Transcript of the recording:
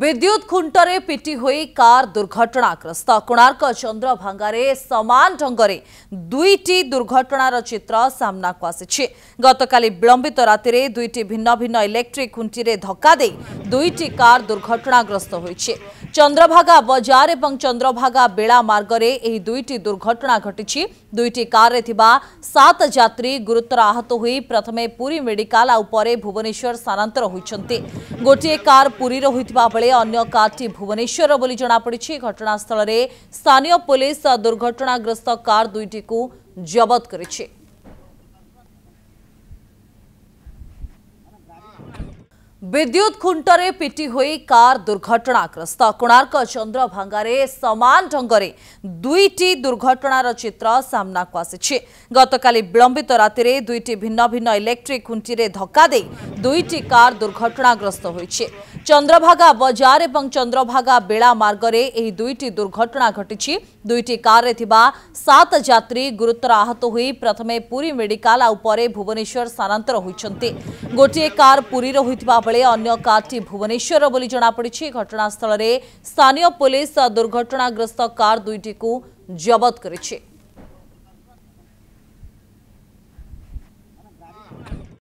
ବିଦ୍ୟୁତ ଖୁଣ୍ଟରେ ପିଟି ହୋଇ କାର୍ ଦୁର୍ଘଟଣାଗ୍ରସ୍ତ କୋଣାର୍କ ଚନ୍ଦ୍ରଭାଙ୍ଗାରେ ସମାନ ଢଙ୍ଗରେ ଦୁଇଟି ଦୁର୍ଘଟଣାର ଚିତ୍ର ସାମ୍ନାକୁ ଆସିଛି ଗତକାଲି ବିଳମ୍ବିତ ରାତିରେ ଦୁଇଟି ଭିନ୍ନ ଭିନ୍ନ ଇଲେକ୍ଟ୍ରିକ୍ ଖୁଣ୍ଟିରେ ଧକ୍କା ଦେଇ ଦୁଇଟି କାର୍ ଦୁର୍ଘଟଣାଗ୍ରସ୍ତ ହୋଇଛି ଚନ୍ଦ୍ରଭାଗା ବଜାର ଏବଂ ଚନ୍ଦ୍ରଭାଗା ବେଳା ମାର୍ଗରେ ଏହି ଦୁଇଟି ଦୁର୍ଘଟଣା ଘଟିଛି ଦୁଇଟି କାର୍ରେ ଥିବା ସାତ ଯାତ୍ରୀ ଗୁରୁତର ଆହତ ହୋଇ ପ୍ରଥମେ ପୁରୀ ମେଡିକାଲ ଆଉ ପରେ ଭୁବନେଶ୍ୱର ସ୍ଥାନାନ୍ତର ହୋଇଛନ୍ତି ଗୋଟିଏ କାର୍ ପୁରୀର ହୋଇଥିବା ବେଳେ अन्य कार भुवनेश्वर घटना स्थल रे स्थानीय पुलिस दुर्घटनाग्रस्त कर दुईटी जबत गरि ବିଦ୍ୟୁତ ଖୁଣ୍ଟରେ ପିଟି ହୋଇ କାର୍ ଦୁର୍ଘଟଣାଗ୍ରସ୍ତ କୋଣାର୍କ ଚନ୍ଦ୍ରଭାଙ୍ଗାରେ ସମାନ ଢଙ୍ଗରେ ଦୁଇଟି ଦୁର୍ଘଟଣାର ଚିତ୍ର ସାମ୍ନାକୁ ଆସିଛି ଗତକାଲି ବିଳମ୍ବିତ ରାତିରେ ଦୁଇଟି ଭିନ୍ନ ଭିନ୍ନ ଇଲେକ୍ଟ୍ରିକ୍ ଖୁଣ୍ଟିରେ ଧକ୍କା ଦେଇ ଦୁଇଟି କାର୍ ଦୁର୍ଘଟଣାଗ୍ରସ୍ତ ହୋଇଛି চন্দ্রভাগা বজার এবং চন্দ্রভাগা বেড়া মার্গরে এই দুইটি দুর্ঘটনা ঘটিছি দুইটি কারে থিবা সাত যাত্রী গুরুতর আহত হয়ে প্রথমে পুরী মেডিকাল আউ পরে ভুবনেশ্বর স্থানান্তর হয়েছেন গোটিয়ে কার পুরীর হয়েছে अन्य कार्टी भुवनेश्वर घटना स्थल रे स्थानीय पुलिस दुर्घटनाग्रस्त कर् दुई जबत गरि